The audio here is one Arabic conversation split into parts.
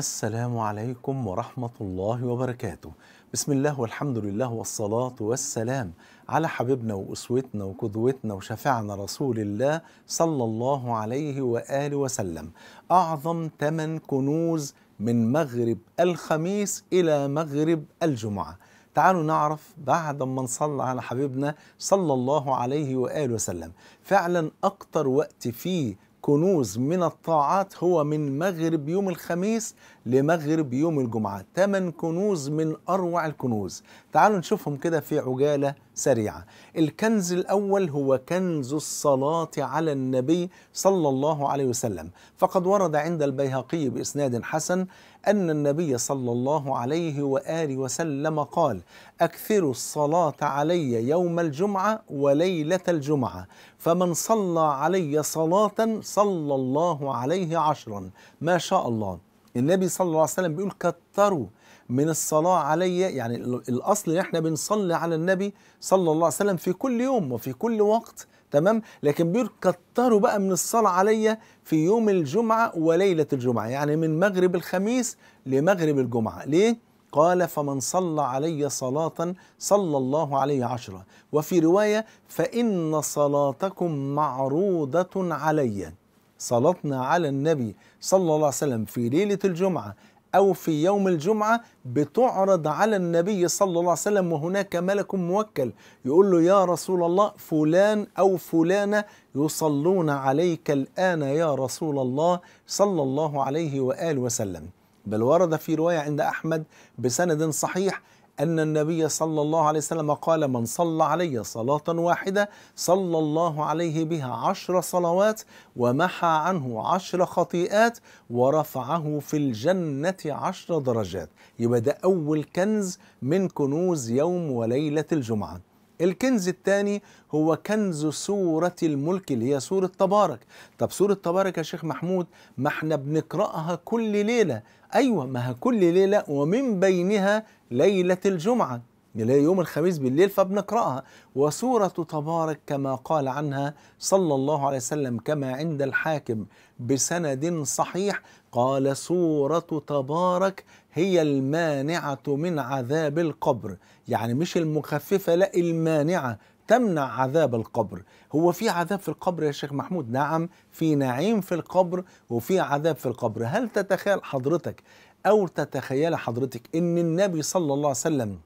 السلام عليكم ورحمة الله وبركاته بسم الله والحمد لله والصلاة والسلام على حبيبنا وأسوتنا وقدوتنا وشفعنا رسول الله صلى الله عليه وآله وسلم أعظم ثمن كنوز من مغرب الخميس إلى مغرب الجمعة تعالوا نعرف بعد ما نصلي على حبيبنا صلى الله عليه وآله وسلم فعلا أكتر وقت فيه كنوز من الطاعات هو من مغرب يوم الخميس لمغرب يوم الجمعة ثمان كنوز من أروع الكنوز تعالوا نشوفهم كده في عجالة سريعة الكنز الأول هو كنز الصلاة على النبي صلى الله عليه وسلم فقد ورد عند البيهقي بإسناد حسن أن النبي صلى الله عليه وآله وسلم قال أكثروا الصلاة علي يوم الجمعة وليلة الجمعة فمن صلى علي صلاة صلى الله عليه عشرا ما شاء الله النبي صلى الله عليه وسلم بيقول كتروا من الصلاة علي يعني الأصل إن إحنا بنصلي على النبي صلى الله عليه وسلم في كل يوم وفي كل وقت تمام لكن بيقول كتروا بقى من الصلاة عليا في يوم الجمعة وليلة الجمعة يعني من مغرب الخميس لمغرب الجمعة ليه؟ قال فمن صلى علي صلاة صلى الله عليه عشرة وفي رواية فإن صلاتكم معروضة علي صلاتنا على النبي صلى الله عليه وسلم في ليلة الجمعة أو في يوم الجمعة بتعرض على النبي صلى الله عليه وسلم وهناك ملك موكل يقول له يا رسول الله فلان أو فلانة يصلون عليك الآن يا رسول الله صلى الله عليه وآله وسلم بل ورد في رواية عند أحمد بسند صحيح أن النبي صلى الله عليه وسلم قال من صلى علي صلاة واحدة صلى الله عليه بها عشر صلوات ومحى عنه عشر خطيئات ورفعه في الجنة عشر درجات يبقى ده أول كنز من كنوز يوم وليلة الجمعة الكنز الثاني هو كنز سورة الملك اللي هي سورة تبارك طب سورة تبارك يا شيخ محمود ما احنا بنقرأها كل ليلة أيوة ما كل ليلة ومن بينها ليلة الجمعة اللي هي يوم الخميس بالليل فبنقرأها وسورة تبارك كما قال عنها صلى الله عليه وسلم كما عند الحاكم بسند صحيح قال سورة تبارك هي المانعة من عذاب القبر يعني مش المخففة لا المانعة تمنع عذاب القبر هو في عذاب في القبر يا شيخ محمود نعم في نعيم في القبر وفي عذاب في القبر هل تتخيل حضرتك أو تتخيل حضرتك أن النبي صلى الله عليه وسلم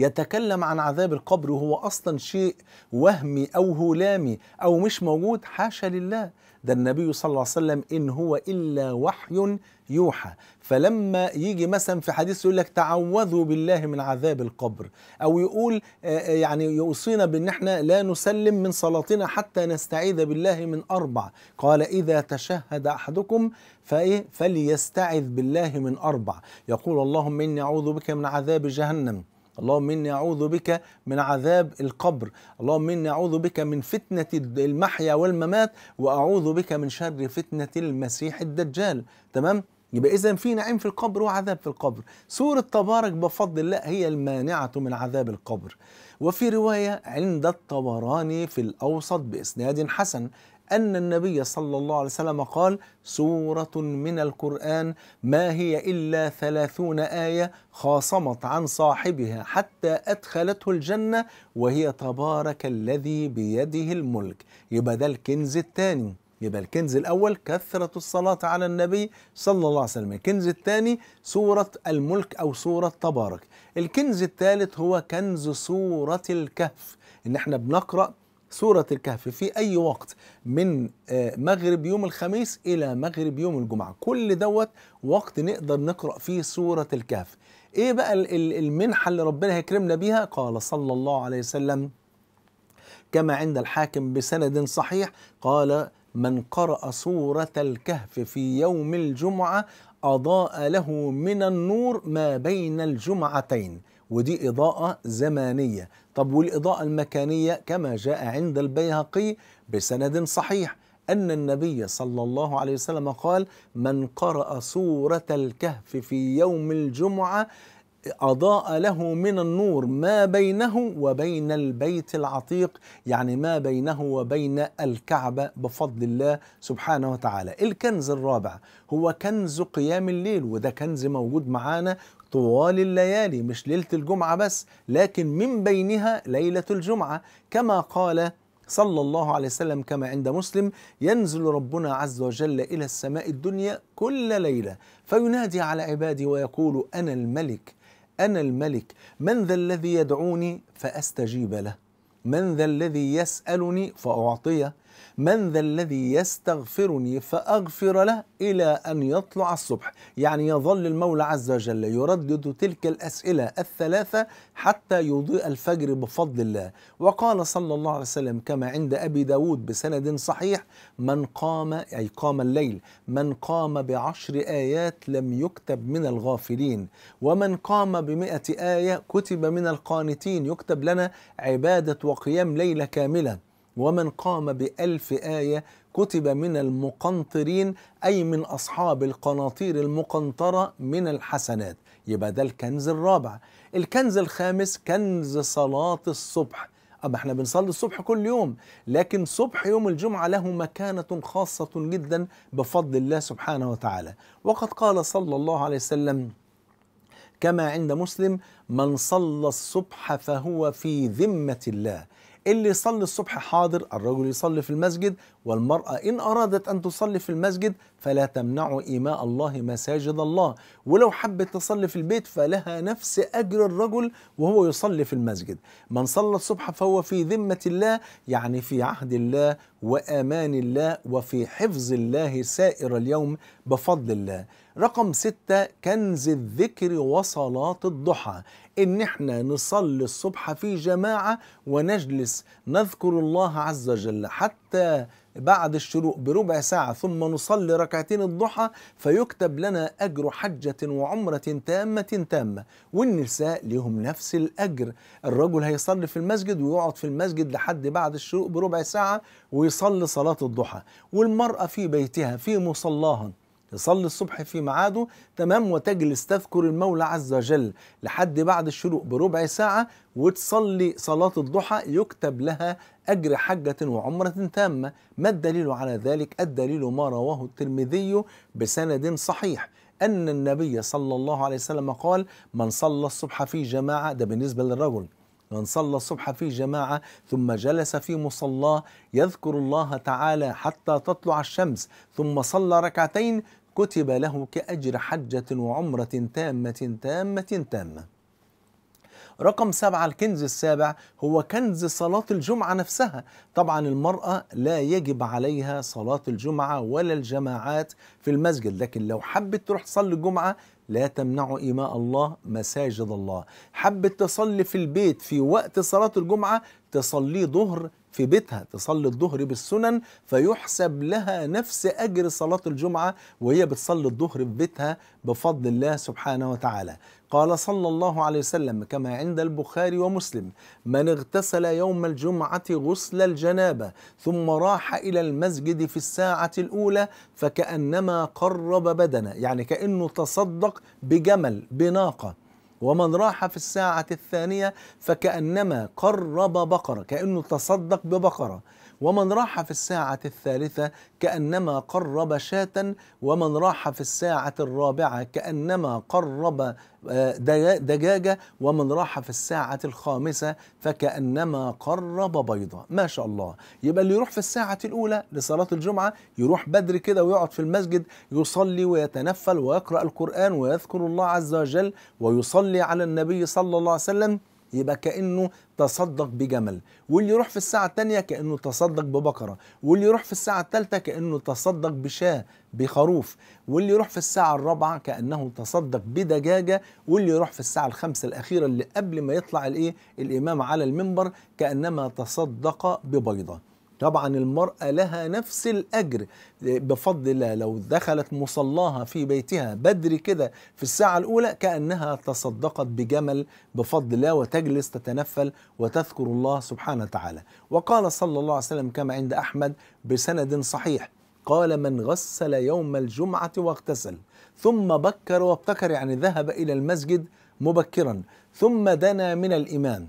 يتكلم عن عذاب القبر وهو أصلا شيء وهمي أو هلامي أو مش موجود حاشا لله ده النبي صلى الله عليه وسلم إن هو إلا وحي يوحى فلما يجي مثلا في حديث يقول لك تعوذوا بالله من عذاب القبر او يقول آه، آه، يعني يوصينا بان احنا لا نسلم من صلاتنا حتى نستعيذ بالله من اربع قال اذا تشهد احدكم فايه فليستعذ بالله من اربع يقول اللهم اني اعوذ بك من عذاب جهنم اللهم إني أعوذ بك من عذاب القبر اللهم إني أعوذ بك من فتنة المحيا والممات وأعوذ بك من شر فتنة المسيح الدجال تمام يبقى إذا في نعيم في القبر وعذاب في القبر سورة تبارك بفضل الله هي المانعة من عذاب القبر وفي رواية عند الطبراني في الأوسط بإسناد حسن أن النبي صلى الله عليه وسلم قال سورة من القرآن ما هي إلا ثلاثون آية خاصمت عن صاحبها حتى أدخلته الجنة وهي تبارك الذي بيده الملك يبقى ده الكنز الثاني يبقى الكنز الأول كثرة الصلاة على النبي صلى الله عليه وسلم الكنز الثاني سورة الملك أو سورة تبارك الكنز الثالث هو كنز سورة الكهف إن احنا بنقرأ سورة الكهف في أي وقت من آه، مغرب يوم الخميس إلى مغرب يوم الجمعة كل دوت وقت نقدر نقرأ فيه سورة الكهف إيه بقى المنحة اللي ربنا هيكرمنا بيها قال صلى الله عليه وسلم كما عند الحاكم بسند صحيح قال من قرأ سورة الكهف في يوم الجمعة أضاء له من النور ما بين الجمعتين ودي إضاءة زمانية طب والإضاءة المكانية كما جاء عند البيهقي بسند صحيح أن النبي صلى الله عليه وسلم قال من قرأ سورة الكهف في يوم الجمعة أضاء له من النور ما بينه وبين البيت العتيق يعني ما بينه وبين الكعبة بفضل الله سبحانه وتعالى الكنز الرابع هو كنز قيام الليل وده كنز موجود معانا طوال الليالي مش ليلة الجمعة بس لكن من بينها ليلة الجمعة كما قال صلى الله عليه وسلم كما عند مسلم ينزل ربنا عز وجل إلى السماء الدنيا كل ليلة فينادي على عبادي ويقول أنا الملك أنا الملك من ذا الذي يدعوني فأستجيب له من ذا الذي يسألني فأعطيه من ذا الذي يستغفرني فأغفر له إلى أن يطلع الصبح يعني يظل المولى عز وجل يردد تلك الأسئلة الثلاثة حتى يضيء الفجر بفضل الله وقال صلى الله عليه وسلم كما عند أبي داود بسند صحيح من قام أي قام الليل من قام بعشر آيات لم يكتب من الغافلين ومن قام بمئة آية كتب من القانتين يكتب لنا عبادة وقيام ليلة كاملة ومن قام بألف آية كتب من المقنطرين أي من أصحاب القناطير المقنطرة من الحسنات يبقى ده الكنز الرابع الكنز الخامس كنز صلاة الصبح أما احنا بنصلي الصبح كل يوم لكن صبح يوم الجمعة له مكانة خاصة جدا بفضل الله سبحانه وتعالى وقد قال صلى الله عليه وسلم كما عند مسلم من صلى الصبح فهو في ذمة الله اللي يصلي الصبح حاضر الرجل يصلي في المسجد والمرأة إن أرادت أن تصلي في المسجد فلا تمنع إيماء الله مساجد الله ولو حبت تصلي في البيت فلها نفس أجر الرجل وهو يصلي في المسجد من صلى الصبح فهو في ذمة الله يعني في عهد الله وأمان الله وفي حفظ الله سائر اليوم بفضل الله رقم ستة كنز الذكر وصلاة الضحى إن إحنا نصلي الصبح في جماعة ونجلس نذكر الله عز وجل حتى بعد الشروق بربع ساعة ثم نصلي ركعتين الضحى فيكتب لنا أجر حجة وعمرة تامة تامة والنساء لهم نفس الأجر الرجل هيصلي في المسجد ويقعد في المسجد لحد بعد الشروق بربع ساعة ويصلي صلاة الضحى والمرأة في بيتها في مصلاها تصلي الصبح في ميعاده تمام وتجلس تذكر المولى عز وجل لحد بعد الشروق بربع ساعة وتصلي صلاة الضحى يكتب لها أجر حجة وعمرة تامة ما الدليل على ذلك؟ الدليل ما رواه الترمذي بسند صحيح أن النبي صلى الله عليه وسلم قال من صلى الصبح في جماعة ده بالنسبة للرجل من صلى الصبح في جماعة ثم جلس في مصلاه يذكر الله تعالى حتى تطلع الشمس ثم صلى ركعتين كتب له كأجر حجة وعمرة تامة تامة تامة رقم سبعة الكنز السابع هو كنز صلاة الجمعة نفسها طبعا المرأة لا يجب عليها صلاة الجمعة ولا الجماعات في المسجد لكن لو حبت تروح تصلي الجمعة لا تمنعوا إيماء الله مساجد الله حب تصلي في البيت في وقت صلاة الجمعة تصلي ظهر في بيتها تصلي الظهر بالسنن فيحسب لها نفس أجر صلاة الجمعة وهي بتصلي الظهر في بيتها بفضل الله سبحانه وتعالى قال صلى الله عليه وسلم كما عند البخاري ومسلم من اغتسل يوم الجمعة غسل الجنابة ثم راح إلى المسجد في الساعة الأولى فكأنما قرب بدنه يعني كأنه تصدق بجمل بناقة ومن راح في الساعة الثانية فكأنما قرب بقرة كأنه تصدق ببقرة ومن راح في الساعة الثالثة كأنما قرب شاة ومن راح في الساعة الرابعة كأنما قرب آه، دجاجة ومن راح في الساعة الخامسة فكأنما قرب بيضة ما شاء الله يبقى اللي يروح في الساعة الأولى لصلاة الجمعة يروح بدري كده ويقعد في المسجد يصلي ويتنفل ويقرأ القرآن ويذكر الله عز وجل ويصلي على النبي صلى الله عليه وسلم يبقى كانه تصدق بجمل واللي يروح في الساعه الثانيه كانه تصدق ببقره واللي يروح في الساعه الثالثه كانه تصدق بشاه بخروف واللي يروح في الساعه الرابعه كانه تصدق بدجاجه واللي يروح في الساعه الخامسه الاخيره اللي قبل ما يطلع الايه الامام على المنبر كانما تصدق ببيضه طبعا المرأة لها نفس الأجر بفضل الله لو دخلت مصلاها في بيتها بدري كده في الساعة الأولى كأنها تصدقت بجمل بفضل الله وتجلس تتنفل وتذكر الله سبحانه وتعالى وقال صلى الله عليه وسلم كما عند أحمد بسند صحيح قال من غسل يوم الجمعة واغتسل ثم بكر وابتكر يعني ذهب إلى المسجد مبكرا ثم دنا من الإمام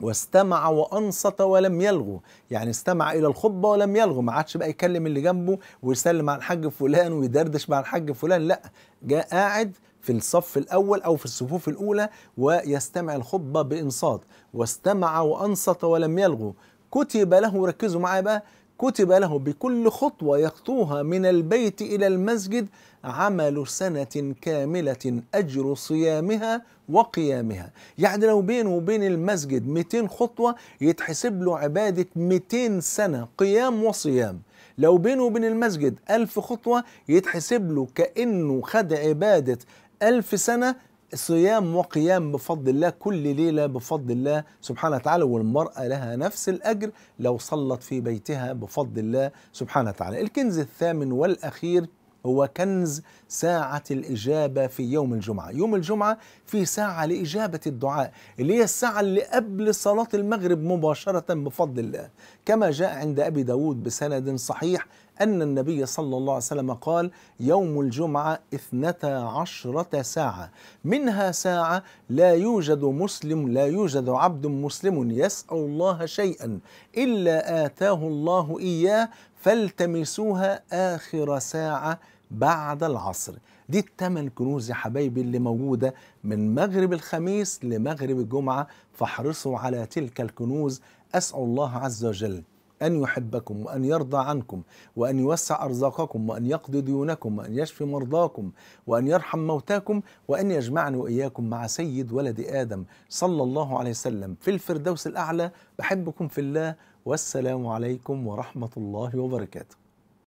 واستمع وانصت ولم يلغو يعني استمع الى الخطبه ولم يلغو ما عادش بقى يكلم اللي جنبه ويسلم على الحاج فلان ويدردش مع الحاج فلان لا جاء قاعد في الصف الأول أو في الصفوف الأولى ويستمع الخطبة بإنصات واستمع وأنصت ولم يلغو كتب له ركزوا معايا بقى كتب له بكل خطوة يخطوها من البيت إلى المسجد عمل سنة كاملة أجر صيامها وقيامها يعني لو بينه وبين المسجد 200 خطوة يتحسب له عبادة 200 سنة قيام وصيام لو بينه وبين المسجد ألف خطوة يتحسب له كأنه خد عبادة ألف سنة صيام وقيام بفضل الله كل ليلة بفضل الله سبحانه وتعالى والمرأة لها نفس الأجر لو صلت في بيتها بفضل الله سبحانه وتعالى الكنز الثامن والأخير هو كنز ساعة الإجابة في يوم الجمعة يوم الجمعة في ساعة لإجابة الدعاء اللي هي الساعة اللي قبل صلاة المغرب مباشرة بفضل الله كما جاء عند أبي داود بسند صحيح أن النبي صلى الله عليه وسلم قال يوم الجمعة اثنتا عشرة ساعة منها ساعة لا يوجد مسلم لا يوجد عبد مسلم يسأل الله شيئا إلا آتاه الله إياه فالتمسوها آخر ساعة بعد العصر دي الثمان كنوز يا حبايبي اللي موجودة من مغرب الخميس لمغرب الجمعة فاحرصوا على تلك الكنوز أسأل الله عز وجل أن يحبكم وأن يرضى عنكم وأن يوسع أرزاقكم وأن يقضي ديونكم وأن يشفي مرضاكم وأن يرحم موتاكم وأن يجمعني وإياكم مع سيد ولد آدم صلى الله عليه وسلم في الفردوس الأعلى بحبكم في الله والسلام عليكم ورحمة الله وبركاته